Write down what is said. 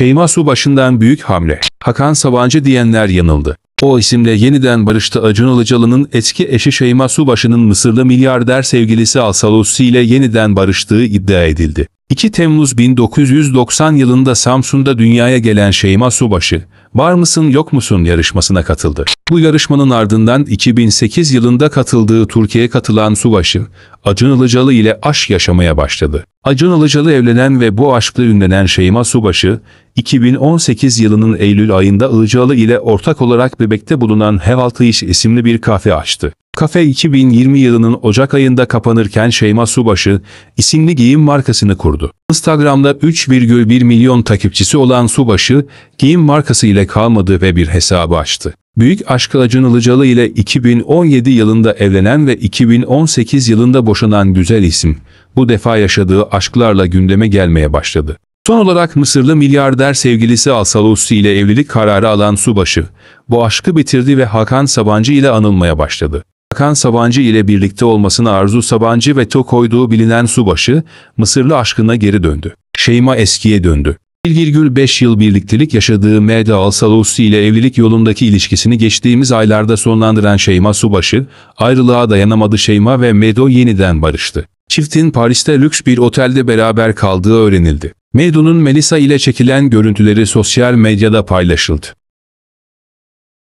Şeyma Su başından büyük hamle. Hakan Sabancı diyenler yanıldı. O isimle yeniden barıştı Acun Ilıcalı'nın eski eşi Şeyma Subaşı'nın Mısırlı milyarder sevgilisi Alsalussi ile yeniden barıştığı iddia edildi. 2 Temmuz 1990 yılında Samsun'da dünyaya gelen Şeyma Subaşı, Var mısın yok musun yarışmasına katıldı. Bu yarışmanın ardından 2008 yılında katıldığı Türkiye'ye katılan Subaşı, Acun Ilıcalı ile aşk yaşamaya başladı. Acun Ilıcalı evlenen ve bu aşkla ünlenen Şeyma Subaşı, 2018 yılının Eylül ayında Ilıcalı ile ortak olarak bebekte bulunan Hevaltı İş isimli bir kafe açtı. Kafe 2020 yılının Ocak ayında kapanırken Şeyma Subaşı isimli giyim markasını kurdu. Instagram'da 3,1 milyon takipçisi olan Subaşı giyim markası ile kalmadı ve bir hesabı açtı. Büyük aşkılacın Ilıcalı ile 2017 yılında evlenen ve 2018 yılında boşanan güzel isim, bu defa yaşadığı aşklarla gündeme gelmeye başladı. Son olarak Mısırlı milyarder sevgilisi Asalussi ile evlilik kararı alan Subaşı, bu aşkı bitirdi ve Hakan Sabancı ile anılmaya başladı. Hakan Sabancı ile birlikte olmasını arzu Sabancı veto koyduğu bilinen Subaşı, Mısırlı aşkına geri döndü. Şeyma eskiye döndü. 1,5 yıl birliktelik yaşadığı Meda Alsalussi ile evlilik yolundaki ilişkisini geçtiğimiz aylarda sonlandıran Şeyma Subaşı, ayrılığa dayanamadı Şeyma ve Medo yeniden barıştı. Çiftin Paris'te lüks bir otelde beraber kaldığı öğrenildi. Medo'nun Melisa ile çekilen görüntüleri sosyal medyada paylaşıldı.